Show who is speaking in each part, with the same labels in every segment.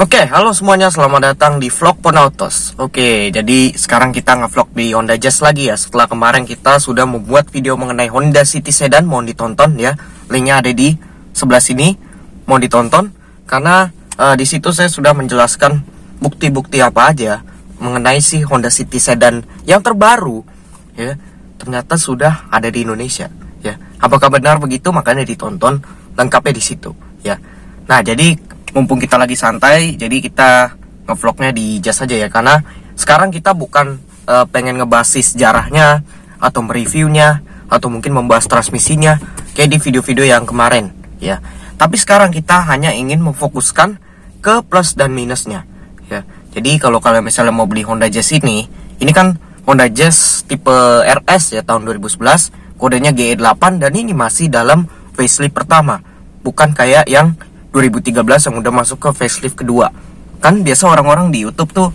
Speaker 1: Oke, okay, halo semuanya, selamat datang di vlog Ponautos. Oke, okay, jadi sekarang kita ngevlog di Honda Jazz lagi ya. Setelah kemarin kita sudah membuat video mengenai Honda City Sedan, mohon ditonton ya. Linknya ada di sebelah sini, mohon ditonton. Karena uh, di situ saya sudah menjelaskan bukti-bukti apa aja mengenai si Honda City Sedan yang terbaru. Ya, ternyata sudah ada di Indonesia. Ya, apakah benar begitu? Makanya ditonton lengkapnya di situ. Ya. Nah, jadi mumpung kita lagi santai jadi kita ngevlognya di jas aja ya karena sekarang kita bukan uh, pengen ngebasis sejarahnya atau mereviewnya atau mungkin membahas transmisinya kayak di video-video yang kemarin ya tapi sekarang kita hanya ingin memfokuskan ke plus dan minusnya ya jadi kalau kalian misalnya mau beli Honda Jazz ini ini kan Honda Jazz tipe RS ya tahun 2011 kodenya GE8 dan ini masih dalam facelift pertama bukan kayak yang 2013 yang udah masuk ke facelift kedua kan biasa orang-orang di YouTube tuh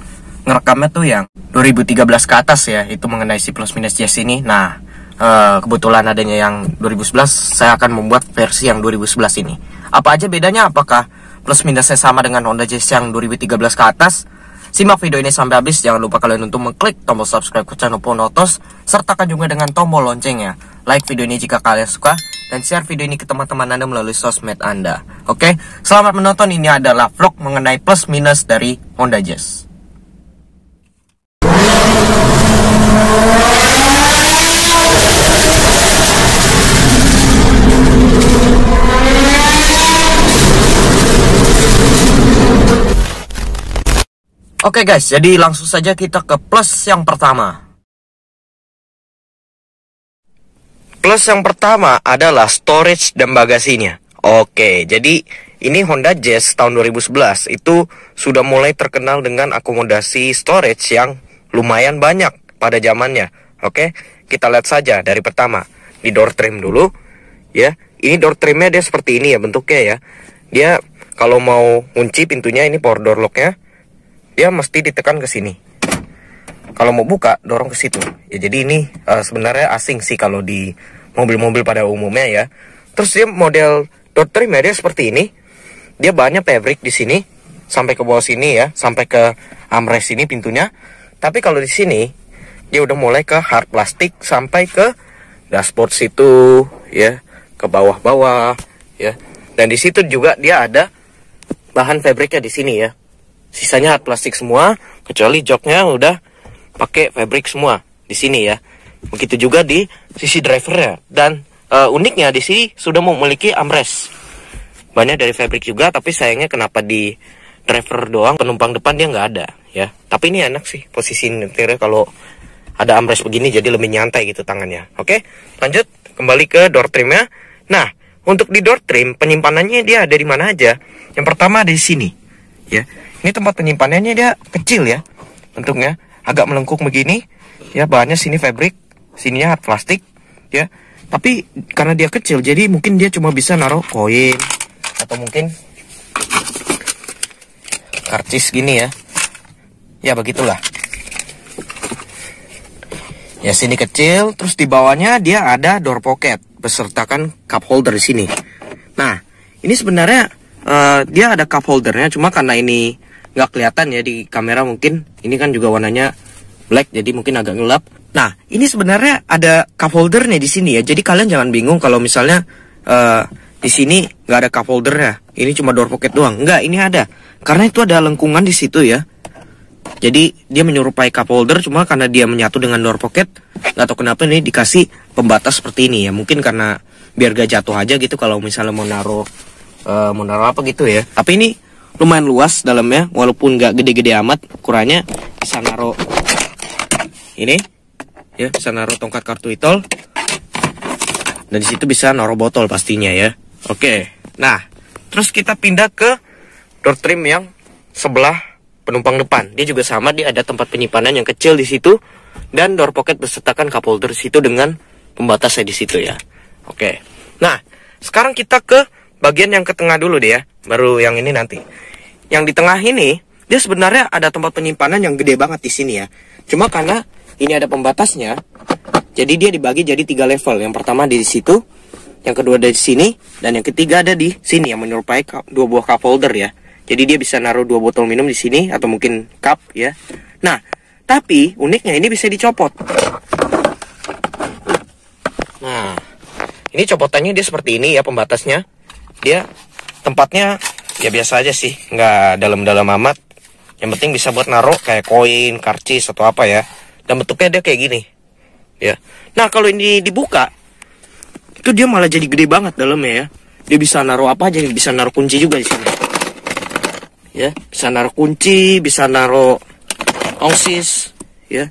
Speaker 1: ngerekamnya tuh yang 2013 ke atas ya itu mengenai si plus minus jazz ini nah eh, kebetulan adanya yang 2011 saya akan membuat versi yang 2011 ini apa aja bedanya apakah plus minusnya sama dengan Honda Jazz yang 2013 ke atas Simak video ini sampai habis, jangan lupa kalian untuk mengklik tombol subscribe ke channel Ponotos, sertakan juga dengan tombol loncengnya. Like video ini jika kalian suka, dan share video ini ke teman-teman Anda melalui sosmed Anda. Oke, selamat menonton. Ini adalah vlog mengenai plus minus dari Honda Jazz. Oke okay guys, jadi langsung saja kita ke plus yang pertama. Plus yang pertama adalah storage dan bagasinya. Oke, jadi ini Honda Jazz tahun 2011 itu sudah mulai terkenal dengan akomodasi storage yang lumayan banyak pada zamannya. Oke, kita lihat saja dari pertama di door trim dulu ya. Ini door trimnya dia seperti ini ya bentuknya ya. Dia kalau mau kunci pintunya ini power door locknya dia mesti ditekan ke sini kalau mau buka dorong ke situ ya jadi ini uh, sebenarnya asing sih kalau di mobil-mobil pada umumnya ya terus dia model door trimnya seperti ini dia banyak fabric di sini sampai ke bawah sini ya sampai ke armrest ini pintunya tapi kalau di sini dia udah mulai ke hard plastik sampai ke dashboard situ ya ke bawah-bawah ya dan di situ juga dia ada bahan fabricnya di sini ya sisanya hard plastik semua kecuali joknya udah pakai fabric semua di sini ya. Begitu juga di sisi drivernya dan uh, uniknya di sini sudah memiliki armrest. Banyak dari fabric juga tapi sayangnya kenapa di driver doang penumpang depan dia nggak ada ya. Tapi ini enak sih posisi nyetirnya kalau ada armrest begini jadi lebih nyantai gitu tangannya. Oke, lanjut kembali ke door trimnya. Nah, untuk di door trim penyimpanannya dia ada di mana aja? Yang pertama ada di sini, ya. Ini tempat penyimpanannya dia kecil ya bentuknya agak melengkung begini ya bahannya sini fabric sininya hard plastik ya tapi karena dia kecil jadi mungkin dia cuma bisa naruh koin atau mungkin karcis gini ya ya begitulah ya sini kecil terus di bawahnya dia ada door pocket besertakan cup holder di sini nah ini sebenarnya uh, dia ada cup holdernya cuma karena ini nggak kelihatan ya di kamera mungkin ini kan juga warnanya black jadi mungkin agak gelap nah ini sebenarnya ada cup holdernya di sini ya jadi kalian jangan bingung kalau misalnya uh, di sini nggak ada cup holder ya ini cuma door pocket doang nggak ini ada karena itu ada lengkungan di situ ya jadi dia menyerupai cup holder cuma karena dia menyatu dengan door pocket nggak tahu kenapa ini dikasih pembatas seperti ini ya mungkin karena biar gak jatuh aja gitu kalau misalnya mau naruh uh, mau naruh apa gitu ya tapi ini lumayan luas dalamnya walaupun nggak gede-gede amat ukurannya bisa naro ini ya bisa naro tongkat kartu itol dan di situ bisa naro botol pastinya ya oke nah terus kita pindah ke door trim yang sebelah penumpang depan dia juga sama dia ada tempat penyimpanan yang kecil di situ dan door pocket beserta cup holder situ dengan pembatasnya di situ ya oke nah sekarang kita ke bagian yang ke tengah dulu deh ya baru yang ini nanti yang di tengah ini dia sebenarnya ada tempat penyimpanan yang gede banget di sini ya. Cuma karena ini ada pembatasnya, jadi dia dibagi jadi tiga level. Yang pertama di situ, yang kedua ada di sini, dan yang ketiga ada di sini yang menyerupai dua buah cup holder ya. Jadi dia bisa naruh dua botol minum di sini atau mungkin cup ya. Nah, tapi uniknya ini bisa dicopot. Nah, ini copotannya dia seperti ini ya pembatasnya. Dia tempatnya ya biasa aja sih nggak dalam-dalam amat yang penting bisa buat naruh kayak koin karcis atau apa ya dan bentuknya dia kayak gini ya nah kalau ini dibuka itu dia malah jadi gede banget dalamnya ya dia bisa naruh apa aja bisa naruh kunci juga di sini ya bisa naruh kunci bisa naruh ongsis ya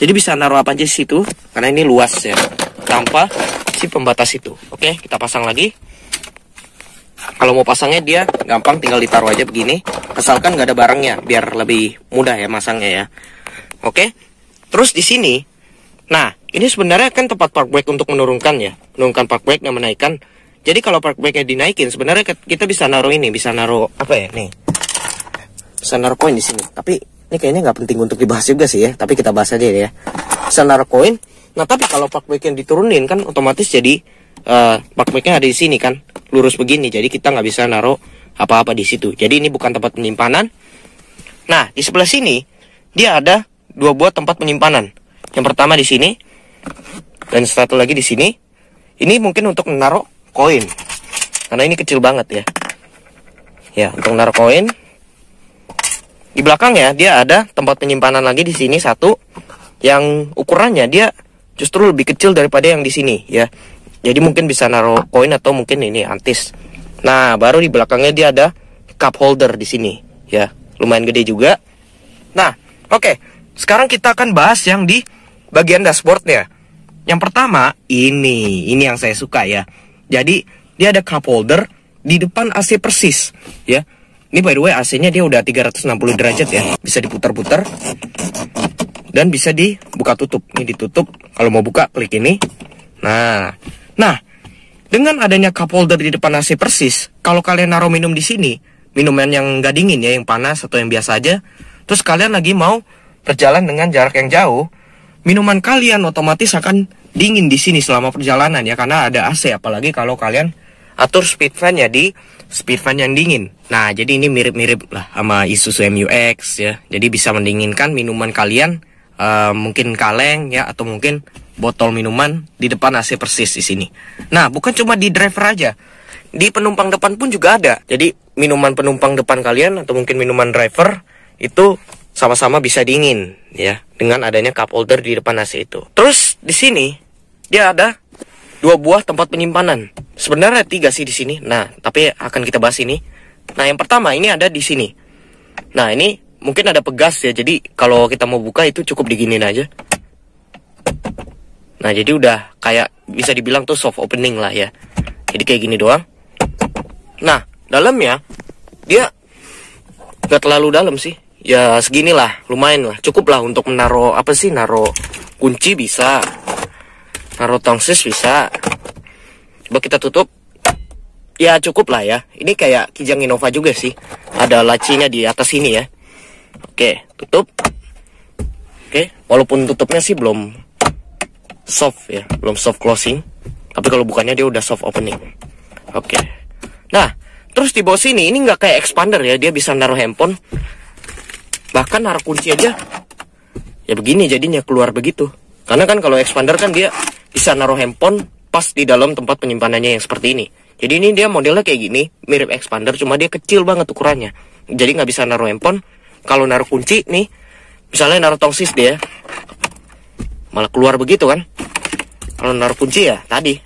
Speaker 1: jadi bisa naruh apa aja di situ karena ini luas ya tanpa si pembatas itu oke kita pasang lagi kalau mau pasangnya dia gampang tinggal ditaruh aja begini. Asalkan nggak ada barangnya biar lebih mudah ya masangnya ya. Oke. Terus di sini. Nah, ini sebenarnya kan tempat park brake untuk menurunkan ya. Menurunkan park brake dan menaikkan. Jadi kalau park brake-nya dinaikin sebenarnya kita bisa naruh ini, bisa naruh apa ya? Nih. Bisa naruh koin di sini. Tapi ini kayaknya nggak penting untuk dibahas juga sih ya. Tapi kita bahas aja ya. Bisa naruh koin. Nah, tapi kalau park brake-nya diturunin kan otomatis jadi uh, ada di sini kan lurus begini jadi kita nggak bisa naruh apa-apa di situ jadi ini bukan tempat penyimpanan nah di sebelah sini dia ada dua buah tempat penyimpanan yang pertama di sini dan satu lagi di sini ini mungkin untuk menaruh koin karena ini kecil banget ya ya untuk menaruh koin di belakang ya dia ada tempat penyimpanan lagi di sini satu yang ukurannya dia justru lebih kecil daripada yang di sini ya jadi mungkin bisa naruh koin atau mungkin ini antis. Nah, baru di belakangnya dia ada cup holder di sini, ya. Lumayan gede juga. Nah, oke. Okay. Sekarang kita akan bahas yang di bagian dashboardnya. Yang pertama, ini. Ini yang saya suka ya. Jadi, dia ada cup holder di depan AC persis, ya. Ini by the way AC-nya dia udah 360 derajat ya. Bisa diputar-putar. Dan bisa dibuka tutup. Ini ditutup. Kalau mau buka klik ini. Nah, Nah, dengan adanya cup holder di depan AC persis, kalau kalian naruh minum di sini, minuman yang nggak dingin ya, yang panas atau yang biasa aja, terus kalian lagi mau berjalan dengan jarak yang jauh, minuman kalian otomatis akan dingin di sini selama perjalanan ya, karena ada AC, apalagi kalau kalian atur speed fan ya di speed fan yang dingin. Nah, jadi ini mirip-mirip lah sama Isuzu MUX ya. Jadi bisa mendinginkan minuman kalian, uh, mungkin kaleng ya, atau mungkin botol minuman di depan AC persis di sini. Nah, bukan cuma di driver aja. Di penumpang depan pun juga ada. Jadi, minuman penumpang depan kalian atau mungkin minuman driver itu sama-sama bisa dingin ya dengan adanya cup holder di depan AC itu. Terus di sini dia ada dua buah tempat penyimpanan. Sebenarnya tiga sih di sini. Nah, tapi akan kita bahas ini. Nah, yang pertama ini ada di sini. Nah, ini mungkin ada pegas ya. Jadi kalau kita mau buka itu cukup diginin aja. Nah jadi udah kayak bisa dibilang tuh soft opening lah ya. Jadi kayak gini doang. Nah dalamnya dia gak terlalu dalam sih. Ya segini lah lumayan lah, cukup lah untuk menaruh apa sih, naruh kunci bisa, naruh tongsis bisa. Coba kita tutup. Ya cukup lah ya. Ini kayak Kijang Innova juga sih. Ada lacinya di atas ini ya. Oke, tutup. Oke, walaupun tutupnya sih belum soft ya, belum soft closing. Tapi kalau bukannya dia udah soft opening. Oke. Okay. Nah, terus di bawah sini ini nggak kayak expander ya, dia bisa naruh handphone. Bahkan naruh kunci aja. Ya begini jadinya keluar begitu. Karena kan kalau expander kan dia bisa naruh handphone pas di dalam tempat penyimpanannya yang seperti ini. Jadi ini dia modelnya kayak gini, mirip expander cuma dia kecil banget ukurannya. Jadi nggak bisa naruh handphone. Kalau naruh kunci nih, misalnya naruh tongsis dia, malah keluar begitu kan kalau naruh kunci ya tadi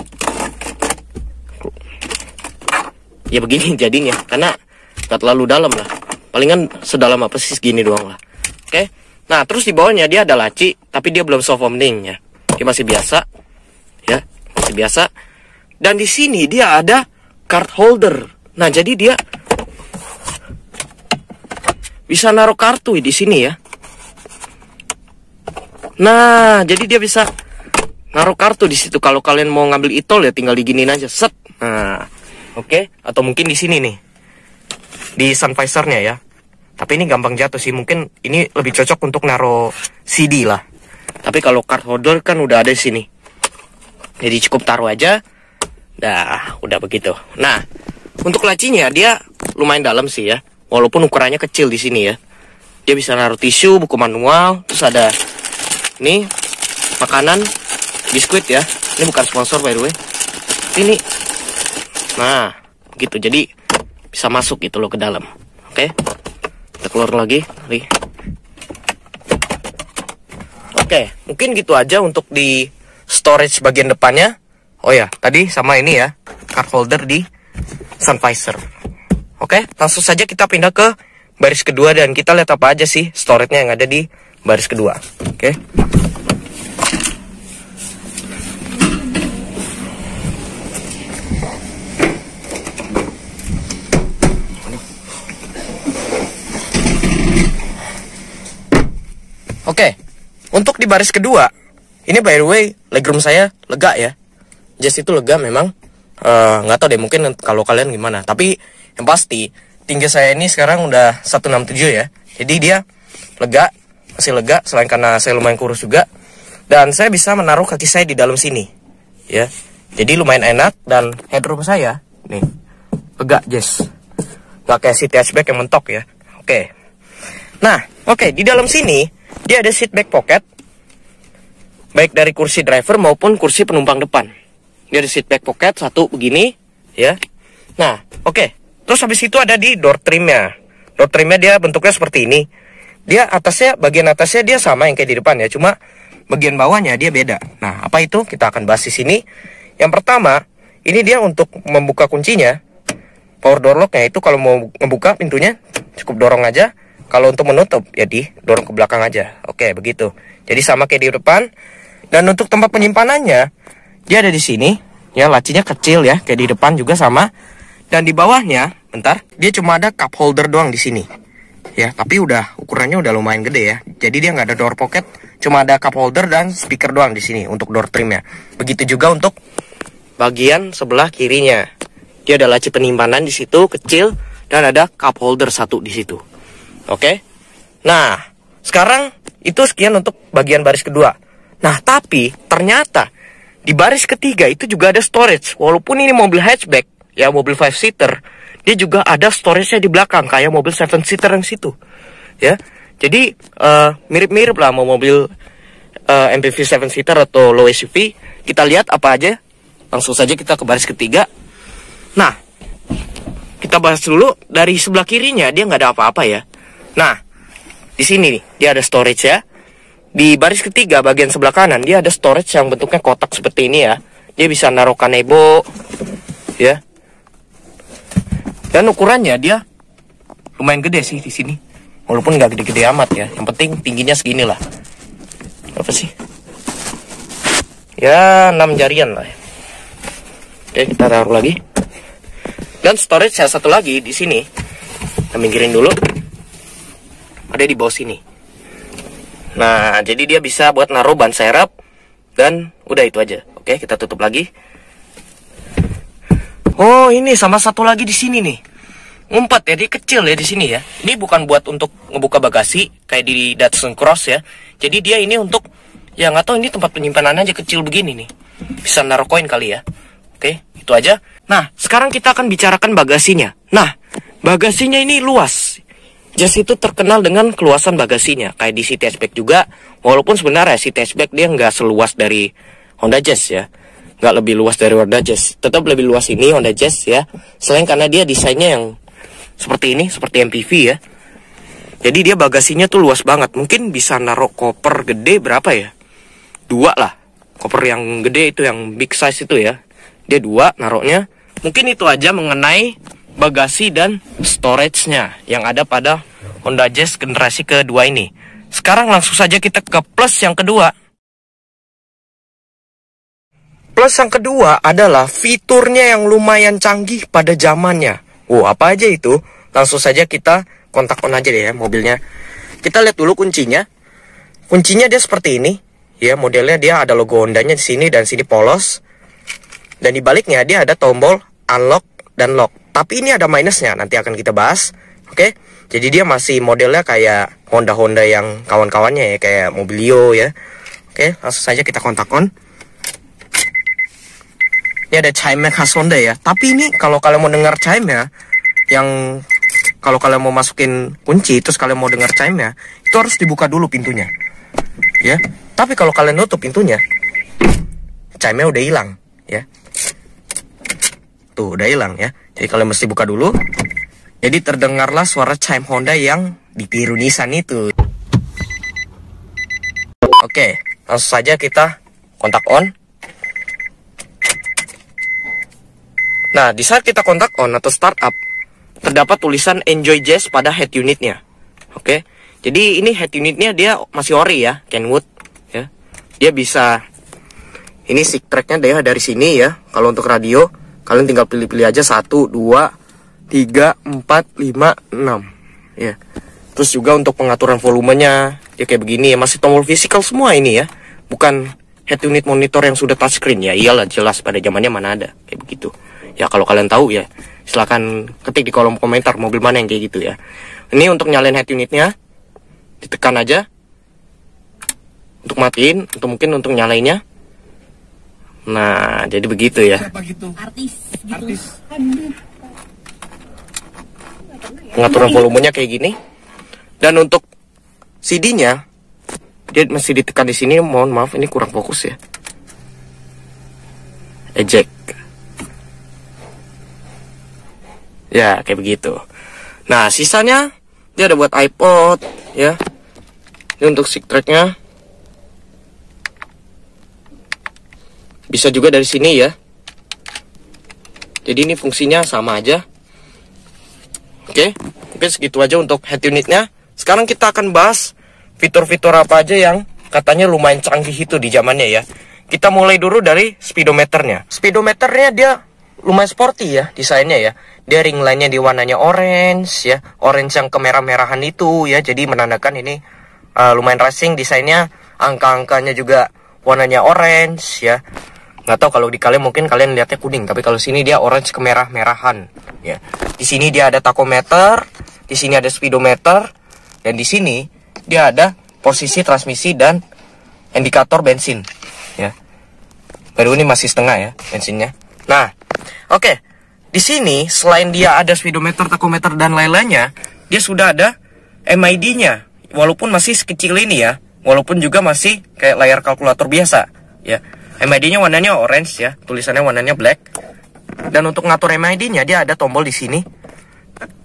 Speaker 1: ya begini jadinya karena gak terlalu dalam lah palingan sedalam apa sih segini doang lah oke okay? nah terus di bawahnya dia ada laci tapi dia belum soft opening ya dia masih biasa ya masih biasa dan di sini dia ada card holder nah jadi dia bisa naruh kartu di sini ya Nah, jadi dia bisa naruh kartu di situ. Kalau kalian mau ngambil itol ya tinggal diginin aja, set. Nah, oke. Okay. Atau mungkin di sini nih, di sun visornya ya. Tapi ini gampang jatuh sih. Mungkin ini lebih cocok untuk naruh CD lah. Tapi kalau card holder kan udah ada di sini. Jadi cukup taruh aja. Dah, udah begitu. Nah, untuk lacinya dia lumayan dalam sih ya. Walaupun ukurannya kecil di sini ya. Dia bisa naruh tisu, buku manual, terus ada ini makanan biskuit ya. Ini bukan sponsor by the way. Ini. Nah, gitu. Jadi bisa masuk gitu loh ke dalam. Oke. Okay? Kita keluar lagi. Oke, okay. mungkin gitu aja untuk di storage bagian depannya. Oh ya, tadi sama ini ya, card holder di sun visor. Oke, okay? langsung saja kita pindah ke baris kedua dan kita lihat apa aja sih storage-nya yang ada di baris kedua oke okay? Oke, okay. untuk di baris kedua, ini by the way, legroom saya lega ya. Jas itu lega memang. Eh, nggak uh, tahu deh, mungkin kalau kalian gimana. Tapi yang pasti, tinggi saya ini sekarang udah 167 ya. Jadi dia lega, masih lega selain karena saya lumayan kurus juga dan saya bisa menaruh kaki saya di dalam sini ya jadi lumayan enak dan headroom saya nih lega Jess nggak kayak seat hatchback yang mentok ya oke okay. nah oke okay, di dalam sini dia ada seat back pocket baik dari kursi driver maupun kursi penumpang depan dia ada seat back pocket satu begini ya nah oke okay. terus habis itu ada di door trimnya door trimnya dia bentuknya seperti ini dia atasnya bagian atasnya dia sama yang kayak di depan ya cuma bagian bawahnya dia beda nah apa itu kita akan bahas di sini yang pertama ini dia untuk membuka kuncinya power door locknya itu kalau mau membuka pintunya cukup dorong aja kalau untuk menutup ya di dorong ke belakang aja oke begitu jadi sama kayak di depan dan untuk tempat penyimpanannya dia ada di sini ya lacinya kecil ya kayak di depan juga sama dan di bawahnya bentar dia cuma ada cup holder doang di sini ya tapi udah ukurannya udah lumayan gede ya jadi dia nggak ada door pocket cuma ada cup holder dan speaker doang di sini untuk door trimnya begitu juga untuk bagian sebelah kirinya dia ada laci penyimpanan di situ kecil dan ada cup holder satu di situ oke nah sekarang itu sekian untuk bagian baris kedua nah tapi ternyata di baris ketiga itu juga ada storage walaupun ini mobil hatchback ya mobil five seater dia juga ada storage-nya di belakang kayak mobil seven seater yang situ ya jadi eh, mirip-mirip uh, lah mau mobil uh, eh, MPV seven seater atau low SUV kita lihat apa aja langsung saja kita ke baris ketiga nah kita bahas dulu dari sebelah kirinya dia nggak ada apa-apa ya nah di sini nih dia ada storage ya di baris ketiga bagian sebelah kanan dia ada storage yang bentuknya kotak seperti ini ya dia bisa naruh kanebo ya dan ukurannya dia lumayan gede sih di sini. Walaupun nggak gede-gede amat ya. Yang penting tingginya segini lah. Apa sih? Ya, 6 jarian lah. Ya. Oke, kita taruh lagi. Dan storage saya satu lagi di sini. Kita minggirin dulu. Ada di bawah sini. Nah, jadi dia bisa buat naruh ban serep dan udah itu aja. Oke, kita tutup lagi. Oh ini sama satu lagi di sini nih. Ngumpet ya, dia kecil ya di sini ya. Ini bukan buat untuk ngebuka bagasi kayak di Datsun Cross ya. Jadi dia ini untuk ya nggak tahu ini tempat penyimpanan aja kecil begini nih. Bisa naruh koin kali ya. Oke, itu aja. Nah, sekarang kita akan bicarakan bagasinya. Nah, bagasinya ini luas. Jazz itu terkenal dengan keluasan bagasinya, kayak di City Hatchback juga. Walaupun sebenarnya City Hatchback dia nggak seluas dari Honda Jazz ya nggak lebih luas dari Honda Jazz tetap lebih luas ini Honda Jazz ya selain karena dia desainnya yang seperti ini seperti MPV ya jadi dia bagasinya tuh luas banget mungkin bisa naruh koper gede berapa ya dua lah koper yang gede itu yang big size itu ya dia dua naroknya mungkin itu aja mengenai bagasi dan storage-nya yang ada pada Honda Jazz generasi kedua ini sekarang langsung saja kita ke plus yang kedua Plus yang kedua adalah fiturnya yang lumayan canggih pada zamannya. Wow, apa aja itu? Langsung saja kita kontak on aja deh ya mobilnya. Kita lihat dulu kuncinya. Kuncinya dia seperti ini. Ya, modelnya dia ada logo Hondanya di sini dan sini polos. Dan di baliknya dia ada tombol unlock dan lock. Tapi ini ada minusnya, nanti akan kita bahas. Oke. Jadi dia masih modelnya kayak Honda-Honda yang kawan-kawannya ya, kayak Mobilio ya. Oke, langsung saja kita kontak on ya ada chime khas Honda ya tapi ini kalau kalian mau dengar chime ya yang kalau kalian mau masukin kunci terus kalian mau dengar chime ya itu harus dibuka dulu pintunya ya tapi kalau kalian nutup pintunya chime udah hilang ya tuh udah hilang ya jadi kalian mesti buka dulu jadi terdengarlah suara chime Honda yang ditiru Nissan itu oke langsung saja kita kontak on Nah, di saat kita kontak on atau start up, terdapat tulisan Enjoy Jazz pada head unitnya. Oke, jadi ini head unitnya dia masih ori ya, Kenwood. Ya, dia bisa. Ini sick tracknya dia dari sini ya. Kalau untuk radio, kalian tinggal pilih-pilih aja 1, 2, 3, 4, 5, 6. Ya. Terus juga untuk pengaturan volumenya, ya kayak begini ya. Masih tombol physical semua ini ya, bukan head unit monitor yang sudah touchscreen ya. Iyalah jelas pada zamannya mana ada kayak begitu. Ya kalau kalian tahu ya, silahkan ketik di kolom komentar mobil mana yang kayak gitu ya. Ini untuk nyalain head unitnya, ditekan aja. Untuk matiin, untuk mungkin untuk nyalainnya. Nah, jadi begitu ya. pengaturan Artis. Gitu. volumenya kayak gini. Dan untuk CD-nya, dia masih ditekan di sini. Mohon maaf, ini kurang fokus ya. Eject. ya kayak begitu nah sisanya dia ada buat iPod ya ini untuk stick tracknya bisa juga dari sini ya jadi ini fungsinya sama aja oke mungkin segitu aja untuk head unitnya sekarang kita akan bahas fitur-fitur apa aja yang katanya lumayan canggih itu di zamannya ya kita mulai dulu dari speedometernya speedometernya dia lumayan sporty ya desainnya ya. Dia ring lainnya di warnanya orange ya, orange yang kemerah-merahan itu ya. Jadi menandakan ini uh, lumayan racing desainnya, angka-angkanya juga warnanya orange ya. Nggak tahu kalau di kalian mungkin kalian lihatnya kuning, tapi kalau sini dia orange kemerah-merahan ya. Di sini dia ada takometer, di sini ada speedometer, dan di sini dia ada posisi transmisi dan indikator bensin ya baru ini masih setengah ya bensinnya nah Oke, di sini selain dia ada speedometer, takometer dan lain-lainnya, dia sudah ada MID-nya. Walaupun masih sekecil ini ya, walaupun juga masih kayak layar kalkulator biasa, ya. MID-nya warnanya orange ya, tulisannya warnanya black. Dan untuk ngatur MID-nya dia ada tombol di sini.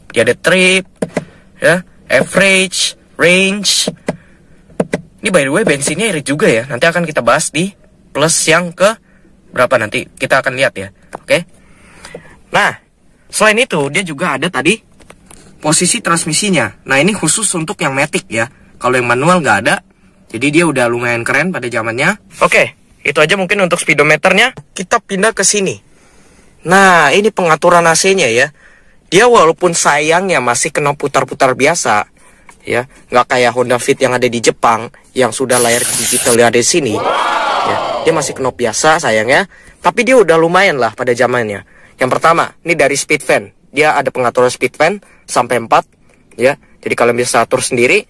Speaker 1: Dia ada trip, ya, average, range. Ini by the way bensinnya irit juga ya. Nanti akan kita bahas di plus yang ke berapa nanti kita akan lihat ya. Oke. Okay? Nah, selain itu dia juga ada tadi posisi transmisinya. Nah, ini khusus untuk yang matic ya. Kalau yang manual nggak ada, jadi dia udah lumayan keren pada zamannya. Oke, itu aja mungkin untuk speedometernya. Kita pindah ke sini. Nah, ini pengaturan AC-nya ya. Dia walaupun sayangnya masih kena putar-putar biasa, ya nggak kayak Honda Fit yang ada di Jepang yang sudah layar digital yang ada di sini wow. ya, dia masih kena biasa sayangnya tapi dia udah lumayan lah pada zamannya yang pertama, ini dari speed fan. Dia ada pengaturan speed fan sampai 4 ya. Jadi kalian bisa atur sendiri.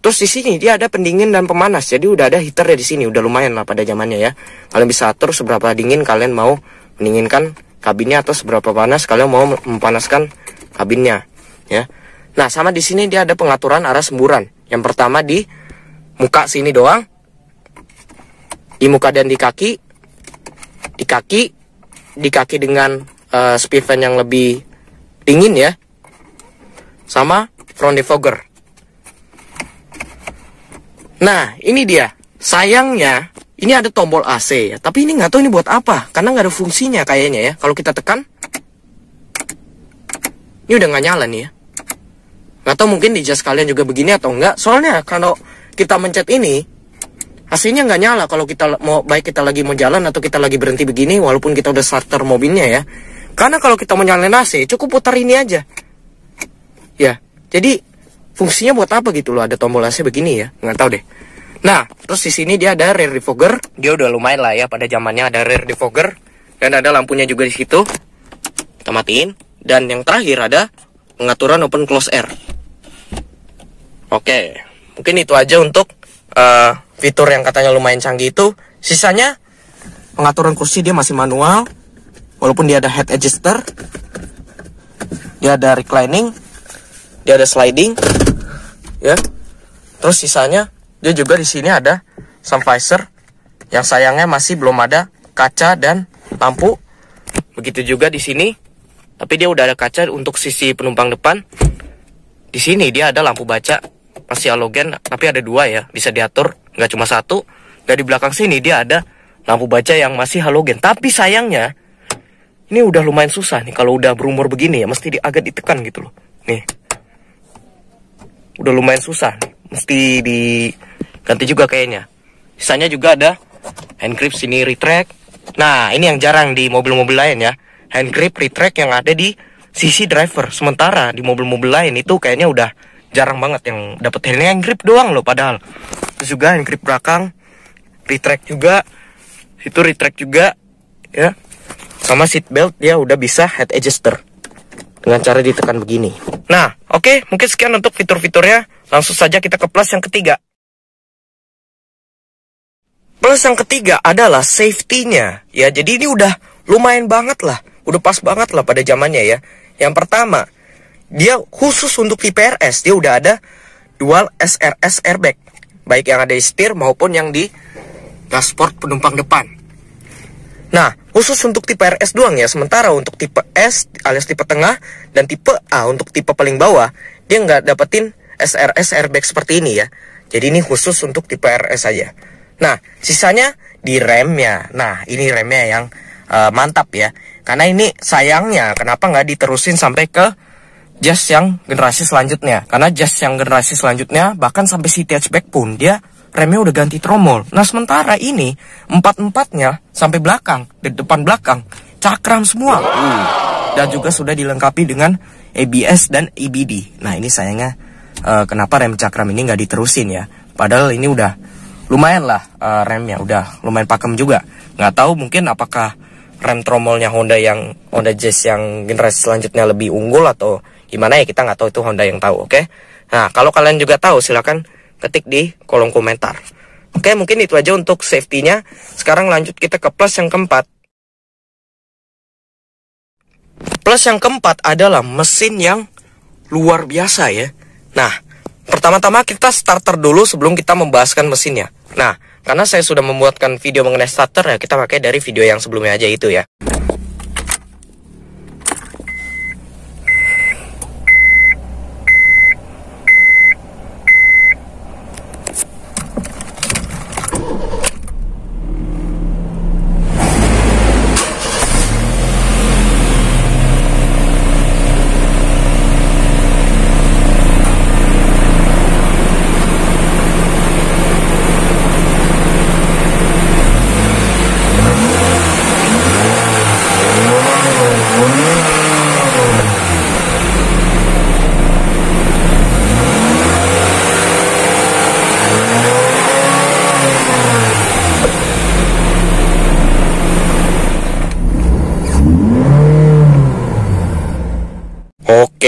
Speaker 1: Terus di sini dia ada pendingin dan pemanas. Jadi udah ada ya di sini, udah lumayan lah pada zamannya ya. Kalian bisa atur seberapa dingin kalian mau mendinginkan kabinnya atau seberapa panas kalian mau mempanaskan kabinnya ya. Nah, sama di sini dia ada pengaturan arah semburan. Yang pertama di muka sini doang. Di muka dan di kaki. Di kaki di kaki dengan uh, speed fan yang lebih dingin ya sama front defogger nah ini dia sayangnya ini ada tombol AC ya tapi ini nggak tahu ini buat apa karena nggak ada fungsinya kayaknya ya kalau kita tekan ini udah nggak nyala nih ya nggak tahu mungkin di jas kalian juga begini atau enggak soalnya kalau kita mencet ini hasilnya nggak nyala kalau kita mau baik kita lagi mau jalan atau kita lagi berhenti begini walaupun kita udah starter mobilnya ya karena kalau kita mau nyalain AC, cukup putar ini aja. Ya, jadi fungsinya buat apa gitu loh ada tombol AC begini ya? Nggak tahu deh. Nah, terus di sini dia ada rear defogger. Dia udah lumayan lah ya pada zamannya ada rear defogger dan ada lampunya juga di situ. Kita matiin. Dan yang terakhir ada pengaturan open close air. Oke, mungkin itu aja untuk uh, fitur yang katanya lumayan canggih itu. Sisanya pengaturan kursi dia masih manual, walaupun dia ada head adjuster dia ada reclining dia ada sliding ya terus sisanya dia juga di sini ada sun visor yang sayangnya masih belum ada kaca dan lampu begitu juga di sini tapi dia udah ada kaca untuk sisi penumpang depan di sini dia ada lampu baca masih halogen tapi ada dua ya bisa diatur nggak cuma satu dan di belakang sini dia ada lampu baca yang masih halogen tapi sayangnya ini udah lumayan susah nih kalau udah berumur begini ya mesti di, agak ditekan gitu loh. Nih. Udah lumayan susah nih. Mesti diganti juga kayaknya. Sisanya juga ada hand grip sini retract. Nah, ini yang jarang di mobil-mobil lain ya. Hand grip retract yang ada di sisi driver. Sementara di mobil-mobil lain itu kayaknya udah jarang banget yang dapet hand grip doang loh padahal. Terus juga hand grip belakang retract juga. Itu retract juga ya sama seat belt dia udah bisa head adjuster dengan cara ditekan begini. Nah, oke, okay, mungkin sekian untuk fitur-fiturnya. Langsung saja kita ke plus yang ketiga. Plus yang ketiga adalah safety-nya. Ya, jadi ini udah lumayan banget lah. Udah pas banget lah pada zamannya ya. Yang pertama, dia khusus untuk IPRS. dia udah ada dual SRS airbag. Baik yang ada di setir maupun yang di dashboard penumpang depan. Nah, khusus untuk tipe RS doang ya, sementara untuk tipe S alias tipe tengah dan tipe A untuk tipe paling bawah, dia nggak dapetin SRS airbag seperti ini ya. Jadi ini khusus untuk tipe RS aja Nah, sisanya di remnya. Nah, ini remnya yang uh, mantap ya. Karena ini sayangnya kenapa nggak diterusin sampai ke jas yang generasi selanjutnya. Karena jas yang generasi selanjutnya bahkan sampai city hatchback pun dia remnya udah ganti tromol. Nah sementara ini empat-empatnya sampai belakang, di depan belakang, cakram semua. Uh. Dan juga sudah dilengkapi dengan ABS dan EBD. Nah ini sayangnya uh, kenapa rem cakram ini nggak diterusin ya. Padahal ini udah lumayan lah uh, remnya, udah lumayan pakem juga. Nggak tahu mungkin apakah rem tromolnya Honda yang Honda Jazz yang generasi selanjutnya lebih unggul atau gimana ya kita nggak tahu itu Honda yang tahu oke okay? nah kalau kalian juga tahu silakan ketik di kolom komentar. Oke, mungkin itu aja untuk safety-nya. Sekarang lanjut kita ke plus yang keempat. Plus yang keempat adalah mesin yang luar biasa ya. Nah, pertama-tama kita starter dulu sebelum kita membahaskan mesinnya. Nah, karena saya sudah membuatkan video mengenai starter ya, kita pakai dari video yang sebelumnya aja itu ya.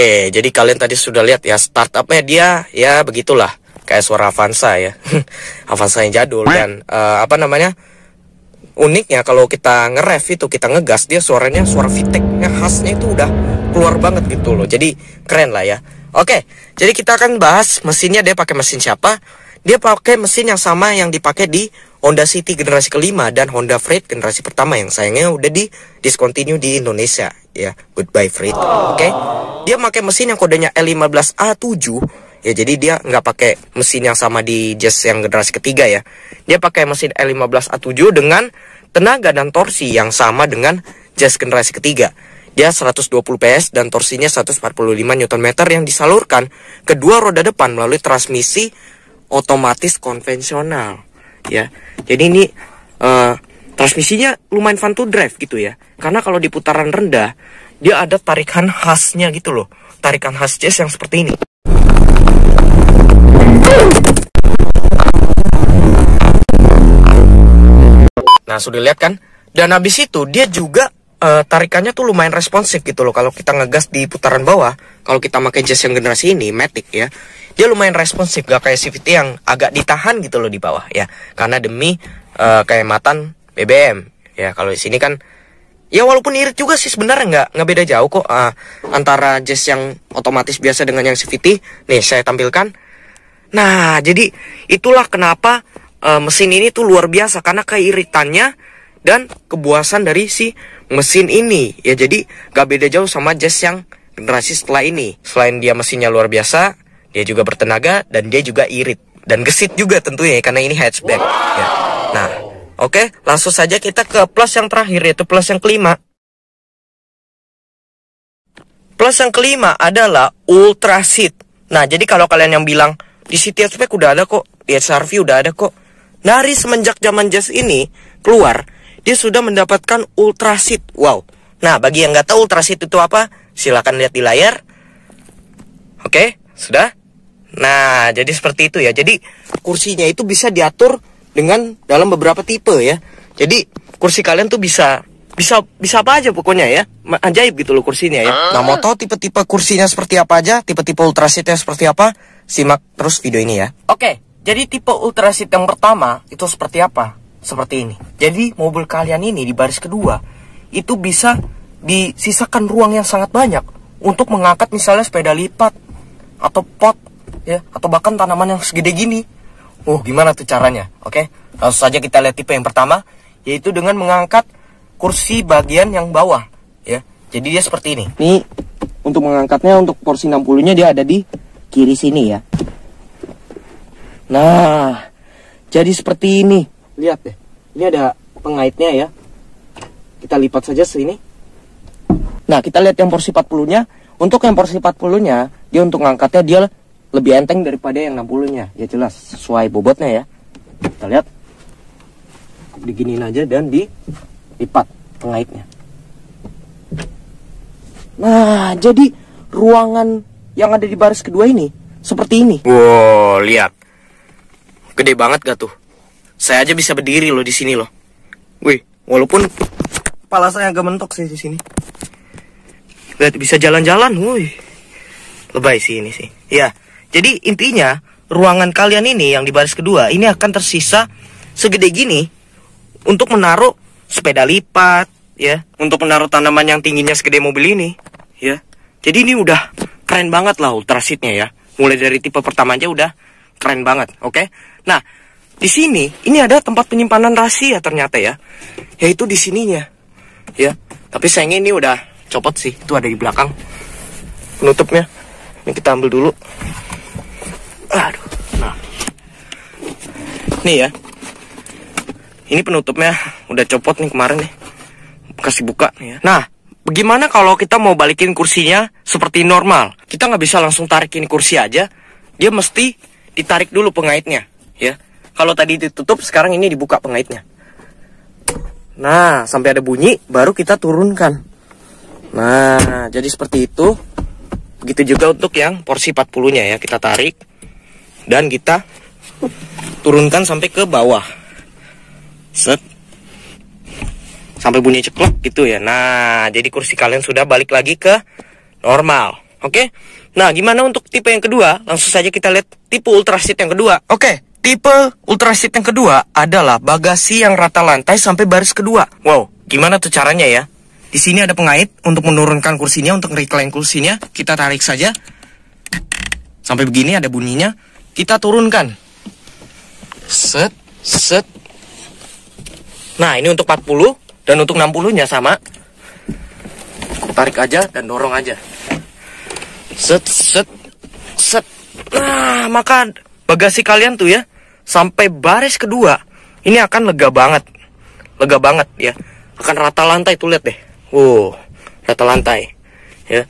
Speaker 1: Oke, jadi kalian tadi sudah lihat ya startupnya dia ya begitulah kayak suara Avanza ya, Avanza yang jadul dan uh, apa namanya uniknya kalau kita nge-rev itu kita ngegas dia suaranya suara fiteknya khasnya itu udah keluar banget gitu loh, jadi keren lah ya. Oke, jadi kita akan bahas mesinnya dia pakai mesin siapa? Dia pakai mesin yang sama yang dipakai di Honda City generasi kelima dan Honda Freight generasi pertama yang sayangnya udah di discontinue di Indonesia ya goodbye Fred. oke okay? dia pakai mesin yang kodenya L15A7 ya jadi dia nggak pakai mesin yang sama di Jazz yang generasi ketiga ya dia pakai mesin L15A7 dengan tenaga dan torsi yang sama dengan Jazz generasi ketiga dia 120 PS dan torsinya 145 Nm yang disalurkan kedua roda depan melalui transmisi otomatis konvensional ya jadi ini uh, transmisinya lumayan fun to drive gitu ya. Karena kalau di putaran rendah, dia ada tarikan khasnya gitu loh. Tarikan khas jazz yang seperti ini. Nah, sudah lihat kan? Dan habis itu dia juga uh, tarikannya tuh lumayan responsif gitu loh. Kalau kita ngegas di putaran bawah, kalau kita pakai jazz yang generasi ini, Matic ya, dia lumayan responsif, gak kayak CVT yang agak ditahan gitu loh di bawah ya. Karena demi uh, eh, kayak matan BBM ya kalau di sini kan ya walaupun irit juga sih sebenarnya nggak nggak beda jauh kok uh, antara jazz yang otomatis biasa dengan yang CVT nih saya tampilkan nah jadi itulah kenapa uh, mesin ini tuh luar biasa karena keiritannya dan kebuasan dari si mesin ini ya jadi nggak beda jauh sama jazz yang generasi setelah ini selain dia mesinnya luar biasa dia juga bertenaga dan dia juga irit dan gesit juga tentunya karena ini hatchback ya. nah Oke, langsung saja kita ke plus yang terakhir yaitu plus yang kelima. Plus yang kelima adalah ultra seat. Nah, jadi kalau kalian yang bilang di City Aspect udah ada kok, di SRV udah ada kok. nari semenjak zaman Jazz ini keluar, dia sudah mendapatkan ultra seat. Wow. Nah, bagi yang nggak tahu ultra seat itu apa, silahkan lihat di layar. Oke, sudah? Nah, jadi seperti itu ya. Jadi kursinya itu bisa diatur dengan dalam beberapa tipe ya. Jadi kursi kalian tuh bisa bisa bisa apa aja pokoknya ya. Ajaib gitu loh kursinya ya. Nah, mau tahu tipe-tipe kursinya seperti apa aja, tipe-tipe seatnya seperti apa? Simak terus video ini ya. Oke, jadi tipe seat yang pertama itu seperti apa? Seperti ini. Jadi mobil kalian ini di baris kedua itu bisa disisakan ruang yang sangat banyak untuk mengangkat misalnya sepeda lipat atau pot ya atau bahkan tanaman yang segede gini Oh, gimana tuh caranya? Oke, langsung saja kita lihat tipe yang pertama, yaitu dengan mengangkat kursi bagian yang bawah, ya. Jadi dia seperti ini. Ini untuk mengangkatnya untuk porsi 60-nya dia ada di kiri sini ya. Nah, jadi seperti ini. Lihat deh, ini ada pengaitnya ya. Kita lipat saja sini. Nah, kita lihat yang porsi 40-nya. Untuk yang porsi 40-nya, dia untuk mengangkatnya dia lebih enteng daripada yang 60-nya. Ya jelas sesuai bobotnya ya. Kita lihat. Diginin aja dan di lipat pengaitnya. Nah, jadi ruangan yang ada di baris kedua ini seperti ini. Wow, lihat. Gede banget gak tuh? Saya aja bisa berdiri loh di sini loh. Wih, walaupun kepala saya agak mentok sih di sini. Lihat bisa jalan-jalan, wih Lebay sih ini sih. Ya, jadi intinya ruangan kalian ini yang di baris kedua ini akan tersisa segede gini untuk menaruh sepeda lipat ya, untuk menaruh tanaman yang tingginya segede mobil ini ya. Jadi ini udah keren banget lah ultrasitnya ya. Mulai dari tipe pertama aja udah keren banget, oke? Okay? Nah, di sini ini ada tempat penyimpanan rahasia ternyata ya. Yaitu di sininya. Ya. Tapi sayangnya ini udah copot sih, itu ada di belakang penutupnya. Ini kita ambil dulu. Aduh. Nah. Nih ya. Ini penutupnya udah copot nih kemarin nih. Kasih buka nih ya. Nah, bagaimana kalau kita mau balikin kursinya seperti normal? Kita nggak bisa langsung tarikin kursi aja. Dia mesti ditarik dulu pengaitnya, ya. Kalau tadi ditutup, sekarang ini dibuka pengaitnya. Nah, sampai ada bunyi, baru kita turunkan. Nah, jadi seperti itu. Begitu juga untuk yang porsi 40-nya ya, kita tarik dan kita turunkan sampai ke bawah set sampai bunyi ceklok gitu ya nah jadi kursi kalian sudah balik lagi ke normal oke nah gimana untuk tipe yang kedua langsung saja kita lihat tipe ultraset yang kedua oke Tipe ultraset yang kedua adalah bagasi yang rata lantai sampai baris kedua. Wow, gimana tuh caranya ya? Di sini ada pengait untuk menurunkan kursinya, untuk recline kursinya. Kita tarik saja. Sampai begini ada bunyinya kita turunkan. Set, set. Nah, ini untuk 40 dan untuk 60-nya sama. Tarik aja dan dorong aja. Set, set, set. Nah, maka bagasi kalian tuh ya sampai baris kedua ini akan lega banget. Lega banget ya. Akan rata lantai tuh lihat deh. Wow, rata lantai. Ya.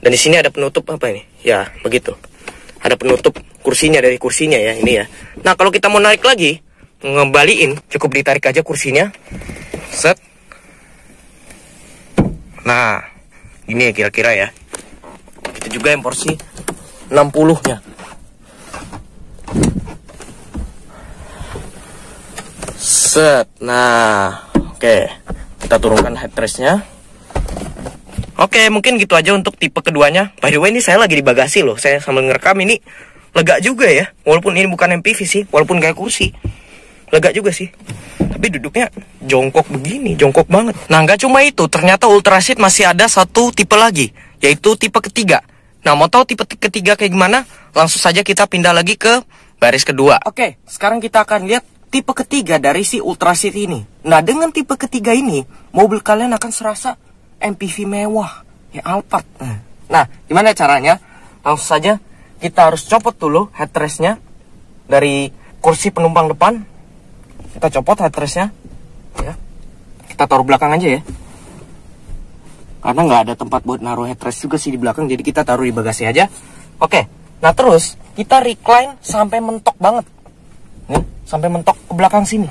Speaker 1: Dan di sini ada penutup apa ini? Ya, begitu ada penutup kursinya dari kursinya ya ini ya nah kalau kita mau naik lagi ngembaliin cukup ditarik aja kursinya set nah ini kira-kira ya Kita juga yang porsi 60 nya set nah oke okay. kita turunkan headrestnya Oke, mungkin gitu aja untuk tipe keduanya. By the way, ini saya lagi di bagasi loh. Saya sambil ngerekam ini lega juga ya. Walaupun ini bukan MPV sih, walaupun kayak kursi. Lega juga sih. Tapi duduknya jongkok begini, jongkok banget. Nah, nggak cuma itu, ternyata Seat masih ada satu tipe lagi, yaitu tipe ketiga. Nah, mau tau tipe ketiga kayak gimana? Langsung saja kita pindah lagi ke baris kedua. Oke, sekarang kita akan lihat tipe ketiga dari si Seat ini. Nah, dengan tipe ketiga ini, mobil kalian akan serasa MPV mewah, ya Alphard. Nah, gimana caranya? Langsung saja kita harus copot dulu headrestnya dari kursi penumpang depan. Kita copot headrestnya, ya. Kita taruh belakang aja ya. Karena nggak ada tempat buat naruh headrest juga sih di belakang, jadi kita taruh di bagasi aja. Oke, nah terus kita recline sampai mentok banget. Nih, sampai mentok ke belakang sini.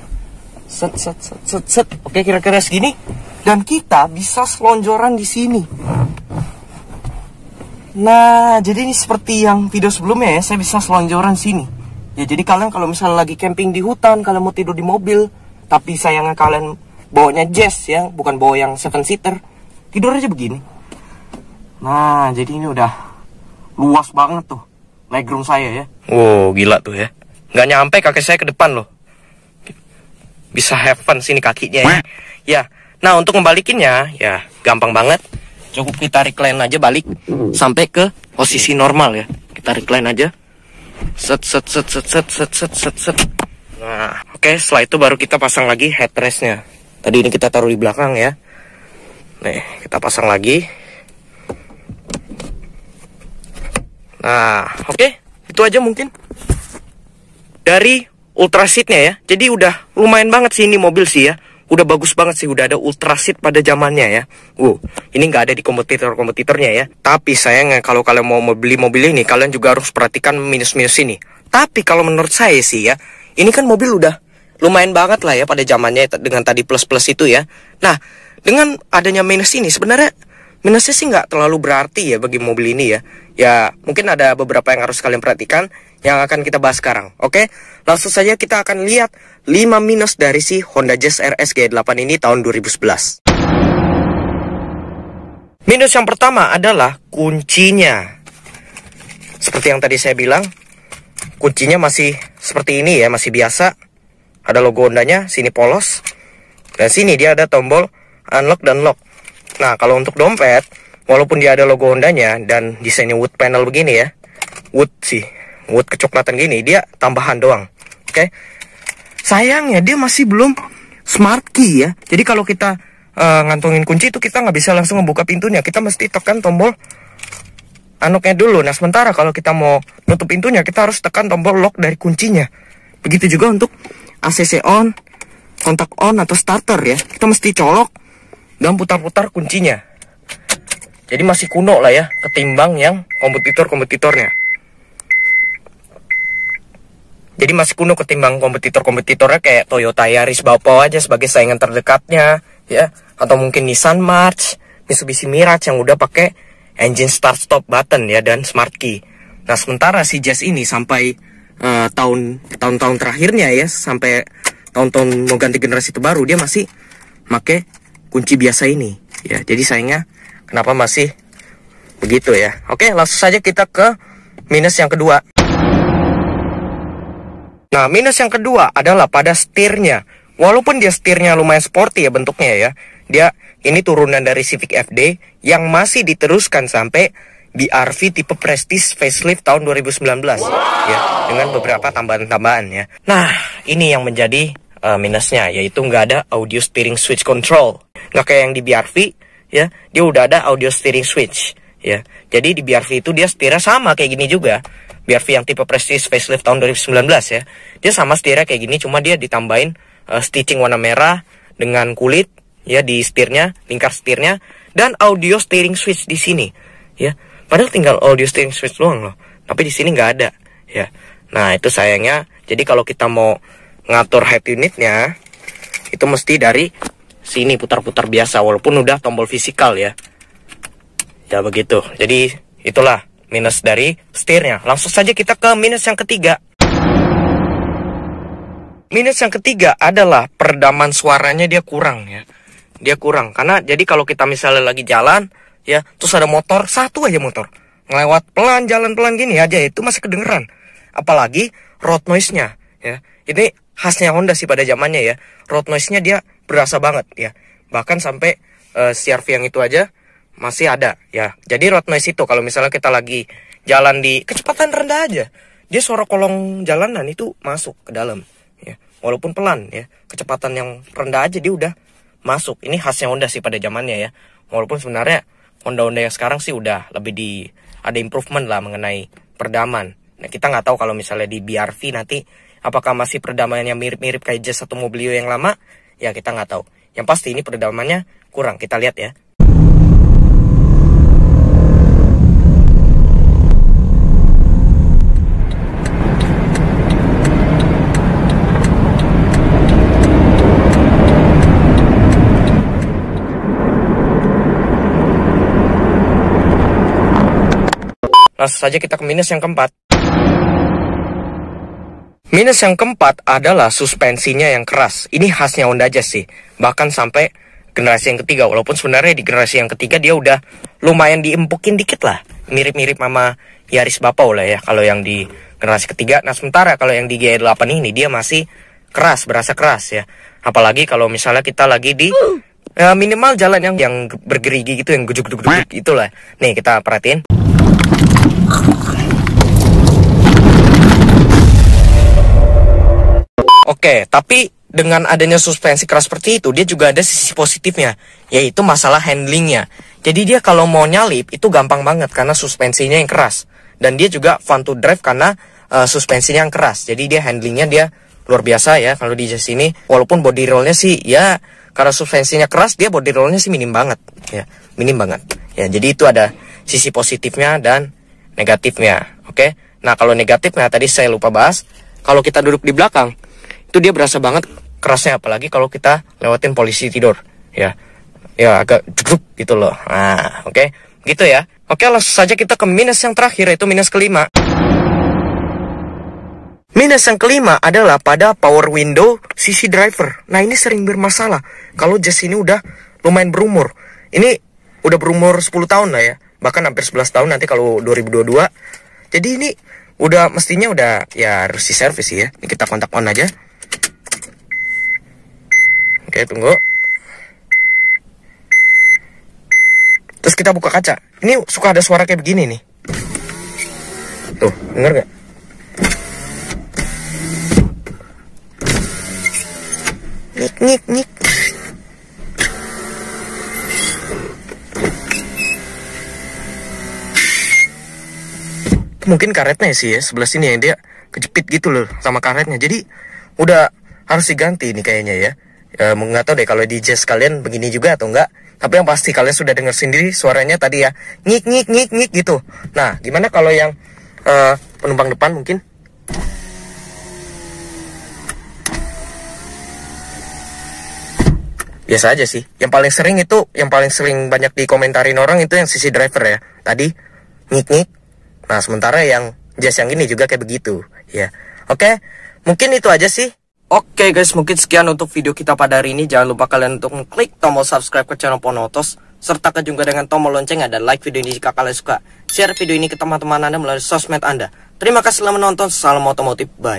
Speaker 1: Set, set, set, set, set. Oke, kira-kira segini. Dan kita bisa selonjoran di sini. Nah, jadi ini seperti yang video sebelumnya ya, saya bisa selonjoran sini. Ya, jadi kalian kalau misalnya lagi camping di hutan, kalian mau tidur di mobil, tapi sayangnya kalian bawanya jazz ya, bukan bawa yang seven seater, tidur aja begini. Nah, jadi ini udah luas banget tuh legroom saya ya. Wow, gila tuh ya. Nggak nyampe kakek saya ke depan loh. Bisa heaven sini kakinya ya. Ya, Nah untuk membalikinnya ya gampang banget. Cukup kita recline aja balik sampai ke posisi normal ya. Kita recline aja. Set set set set set set set set set. Nah oke okay, setelah itu baru kita pasang lagi headrestnya. Tadi ini kita taruh di belakang ya. Nih kita pasang lagi. Nah oke okay, itu aja mungkin dari ultrasitnya ya. Jadi udah lumayan banget sih ini mobil sih ya udah bagus banget sih udah ada seat pada zamannya ya uh ini nggak ada di kompetitor kompetitornya ya tapi sayangnya kalau kalian mau beli mobil ini kalian juga harus perhatikan minus minus ini tapi kalau menurut saya sih ya ini kan mobil udah lumayan banget lah ya pada zamannya dengan tadi plus plus itu ya nah dengan adanya minus ini sebenarnya minusnya sih nggak terlalu berarti ya bagi mobil ini ya. Ya mungkin ada beberapa yang harus kalian perhatikan yang akan kita bahas sekarang. Oke, langsung saja kita akan lihat 5 minus dari si Honda Jazz RS G8 ini tahun 2011. Minus yang pertama adalah kuncinya. Seperti yang tadi saya bilang, kuncinya masih seperti ini ya, masih biasa. Ada logo Hondanya, sini polos. Dan sini dia ada tombol unlock dan lock. Nah, kalau untuk dompet, walaupun dia ada logo Hondanya dan desainnya wood panel begini ya, wood sih, wood kecoklatan gini, dia tambahan doang. Oke. Okay? Sayangnya dia masih belum smart key ya. Jadi kalau kita uh, ngantongin kunci itu kita nggak bisa langsung membuka pintunya. Kita mesti tekan tombol anoknya dulu. Nah, sementara kalau kita mau nutup pintunya, kita harus tekan tombol lock dari kuncinya. Begitu juga untuk ACC on, kontak on atau starter ya. Kita mesti colok dan putar-putar kuncinya. Jadi masih kuno lah ya, ketimbang yang kompetitor-kompetitornya. Jadi masih kuno ketimbang kompetitor-kompetitornya kayak Toyota Yaris Bapo aja sebagai saingan terdekatnya, ya. Atau mungkin Nissan March, Mitsubishi Mirage yang udah pakai engine start stop button ya dan smart key. Nah sementara si Jazz ini sampai eh, tahun tahun-tahun terakhirnya ya sampai tahun-tahun mau ganti generasi terbaru dia masih pakai kunci biasa ini ya jadi sayangnya kenapa masih begitu ya oke langsung saja kita ke minus yang kedua nah minus yang kedua adalah pada setirnya walaupun dia setirnya lumayan sporty ya bentuknya ya dia ini turunan dari Civic FD yang masih diteruskan sampai BRV tipe Prestige facelift tahun 2019 wow. ya dengan beberapa tambahan-tambahan ya. Nah, ini yang menjadi uh, minusnya yaitu nggak ada audio steering switch control nggak kayak yang di BRV ya dia udah ada audio steering switch ya jadi di BRV itu dia setirnya sama kayak gini juga BRV yang tipe Prestige facelift tahun 2019 ya dia sama setirnya kayak gini cuma dia ditambahin uh, stitching warna merah dengan kulit ya di setirnya lingkar setirnya dan audio steering switch di sini ya padahal tinggal audio steering switch doang loh tapi di sini nggak ada ya nah itu sayangnya jadi kalau kita mau ngatur head unitnya itu mesti dari sini putar-putar biasa walaupun udah tombol fisikal ya ya begitu jadi itulah minus dari setirnya langsung saja kita ke minus yang ketiga minus yang ketiga adalah peredaman suaranya dia kurang ya dia kurang karena jadi kalau kita misalnya lagi jalan ya terus ada motor satu aja motor ngelewat pelan jalan pelan gini aja itu masih kedengeran apalagi road noise nya ya ini khasnya Honda sih pada zamannya ya. Road noise-nya dia berasa banget ya. Bahkan sampai uh, eh, CRV yang itu aja masih ada ya. Jadi road noise itu kalau misalnya kita lagi jalan di kecepatan rendah aja, dia suara kolong jalanan itu masuk ke dalam ya. Walaupun pelan ya, kecepatan yang rendah aja dia udah masuk. Ini khasnya Honda sih pada zamannya ya. Walaupun sebenarnya Honda-Honda yang sekarang sih udah lebih di ada improvement lah mengenai perdaman. Nah, kita nggak tahu kalau misalnya di BRV nanti apakah masih perdamaian yang mirip-mirip kayak Jazz atau Mobilio yang lama? Ya kita nggak tahu. Yang pasti ini perdamaiannya kurang. Kita lihat ya. Langsung saja kita ke minus yang keempat. Minus yang keempat adalah suspensinya yang keras. Ini khasnya Honda Jazz sih. Bahkan sampai generasi yang ketiga. Walaupun sebenarnya di generasi yang ketiga dia udah lumayan diempukin dikit lah. Mirip-mirip sama Yaris Bapau lah ya. Kalau yang di generasi ketiga. Nah sementara kalau yang di GR8 ini dia masih keras, berasa keras ya. Apalagi kalau misalnya kita lagi di uh, minimal jalan yang yang bergerigi gitu, yang gujuk-gujuk itulah. Nih kita perhatiin. Oke, tapi dengan adanya suspensi keras seperti itu, dia juga ada sisi positifnya, yaitu masalah handlingnya. Jadi dia kalau mau nyalip itu gampang banget karena suspensinya yang keras. Dan dia juga fun to drive karena uh, suspensinya yang keras. Jadi dia handlingnya dia luar biasa ya kalau di jas ini. Walaupun body rollnya sih ya karena suspensinya keras dia body rollnya sih minim banget ya, minim banget. Ya jadi itu ada sisi positifnya dan negatifnya. Oke. Nah kalau negatifnya tadi saya lupa bahas. Kalau kita duduk di belakang, itu dia berasa banget kerasnya apalagi kalau kita lewatin polisi tidur ya ya agak cukup gitu loh nah oke okay? gitu ya oke okay, langsung saja kita ke minus yang terakhir yaitu minus kelima Minus yang kelima adalah pada power window sisi driver. Nah ini sering bermasalah. Kalau jas ini udah lumayan berumur. Ini udah berumur 10 tahun lah ya. Bahkan hampir 11 tahun nanti kalau 2022. Jadi ini udah mestinya udah ya harus service ya. Ini kita kontak on aja. Oke, tunggu. Terus kita buka kaca. Ini suka ada suara kayak begini nih. Tuh, denger nggak? Nik, nik, nik. Mungkin karetnya sih ya, sebelah sini ya. Dia kejepit gitu loh sama karetnya. Jadi udah harus diganti nih kayaknya ya e, nggak tahu deh kalau di jazz kalian begini juga atau enggak tapi yang pasti kalian sudah dengar sendiri suaranya tadi ya nyik nyik nyik nyik gitu nah gimana kalau yang e, penumpang depan mungkin biasa aja sih yang paling sering itu yang paling sering banyak dikomentarin orang itu yang sisi driver ya tadi nyik nyik. nah sementara yang jazz yang ini juga kayak begitu ya oke mungkin itu aja sih Oke okay guys, mungkin sekian untuk video kita pada hari ini. Jangan lupa kalian untuk klik tombol subscribe ke channel Ponotos serta ke juga dengan tombol lonceng dan like video ini jika kalian suka. Share video ini ke teman-teman Anda melalui sosmed Anda. Terima kasih telah menonton. Salam otomotif. Bye.